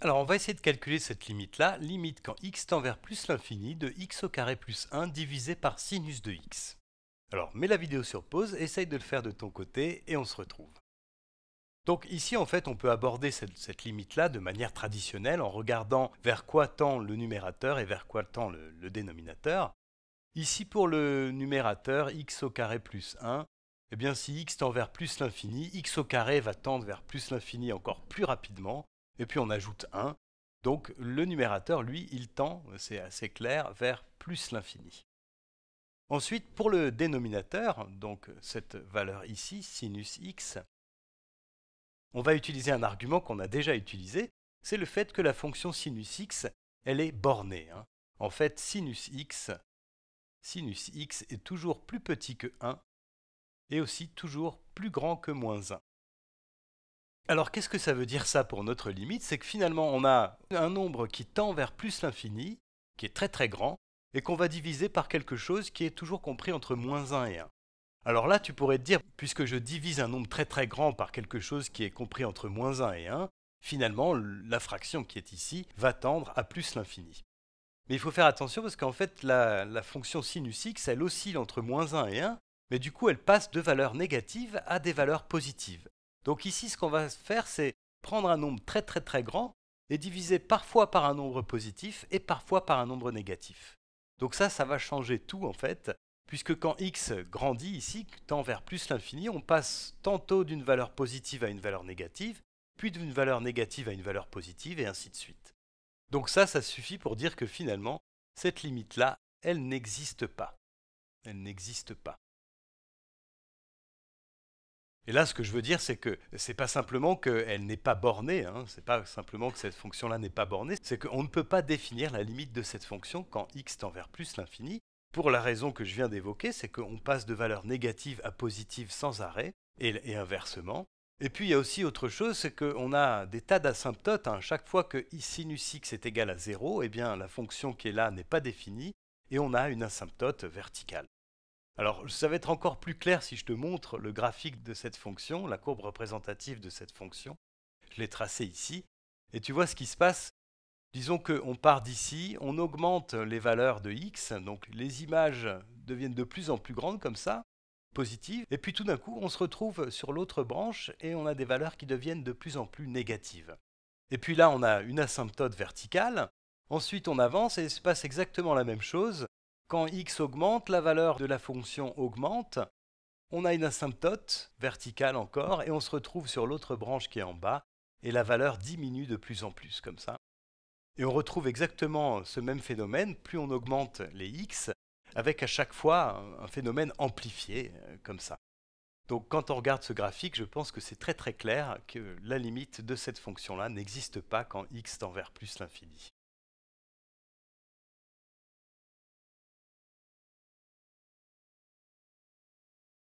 Alors on va essayer de calculer cette limite-là, limite quand x tend vers plus l'infini de x au carré plus 1 divisé par sinus de x. Alors mets la vidéo sur pause, essaye de le faire de ton côté et on se retrouve. Donc ici en fait on peut aborder cette, limite-là de manière traditionnelle en regardant vers quoi tend le numérateur et vers quoi tend le, dénominateur. Ici pour le numérateur x au carré plus 1, eh bien si x tend vers plus l'infini, x au carré va tendre vers plus l'infini encore plus rapidement, et puis on ajoute 1. Donc le numérateur, lui, il tend, c'est assez clair, vers plus l'infini. Ensuite, pour le dénominateur, donc cette valeur ici, sinus x, on va utiliser un argument qu'on a déjà utilisé, c'est le fait que la fonction sinus x, elle est bornée. Hein. En fait, sinus x, sinus x est toujours plus petit que 1 et aussi toujours plus grand que moins 1. Alors qu'est-ce que ça veut dire ça pour notre limite C'est que finalement on a un nombre qui tend vers plus l'infini, qui est très très grand, et qu'on va diviser par quelque chose qui est toujours compris entre moins 1 et 1. Alors là, tu pourrais te dire, puisque je divise un nombre très très grand par quelque chose qui est compris entre moins 1 et 1, finalement, la fraction qui est ici va tendre à plus l'infini. Mais il faut faire attention parce qu'en fait, la, fonction sinus x, elle oscille entre moins 1 et 1, mais du coup, elle passe de valeurs négatives à des valeurs positives. Donc ici, ce qu'on va faire, c'est prendre un nombre très très très grand et diviser parfois par un nombre positif et parfois par un nombre négatif. Donc ça, ça va changer tout en fait, puisque quand x grandit ici, tend vers plus l'infini, on passe tantôt d'une valeur positive à une valeur négative, puis d'une valeur négative à une valeur positive, et ainsi de suite. Donc ça, ça suffit pour dire que finalement, cette limite-là, elle n'existe pas. Elle n'existe pas. Et là, ce que je veux dire, c'est que c'est pas simplement qu'elle n'est pas bornée, ce hein. c'est pas simplement que cette fonction-là n'est pas bornée, c'est qu'on ne peut pas définir la limite de cette fonction quand x tend vers plus l'infini, pour la raison que je viens d'évoquer, c'est qu'on passe de valeur négative à positive sans arrêt, et, inversement. Et puis il y a aussi autre chose, c'est qu'on a des tas d'asymptotes. Hein. Chaque fois que sin x est égal à 0, eh bien, la fonction qui est là n'est pas définie, et on a une asymptote verticale. Alors, ça va être encore plus clair si je te montre le graphique de cette fonction, la courbe représentative de cette fonction. Je l'ai tracée ici. Et tu vois ce qui se passe. Disons qu'on part d'ici, on augmente les valeurs de x, donc les images deviennent de plus en plus grandes comme ça, positives, et puis tout d'un coup on se retrouve sur l'autre branche et on a des valeurs qui deviennent de plus en plus négatives. Et puis là on a une asymptote verticale, ensuite on avance et il se passe exactement la même chose, quand x augmente, la valeur de la fonction augmente. On a une asymptote verticale encore et on se retrouve sur l'autre branche qui est en bas et la valeur diminue de plus en plus comme ça. Et on retrouve exactement ce même phénomène, plus on augmente les x, avec à chaque fois un phénomène amplifié euh, comme ça. Donc quand on regarde ce graphique, je pense que c'est très très clair que la limite de cette fonction-là n'existe pas quand x tend vers plus l'infini.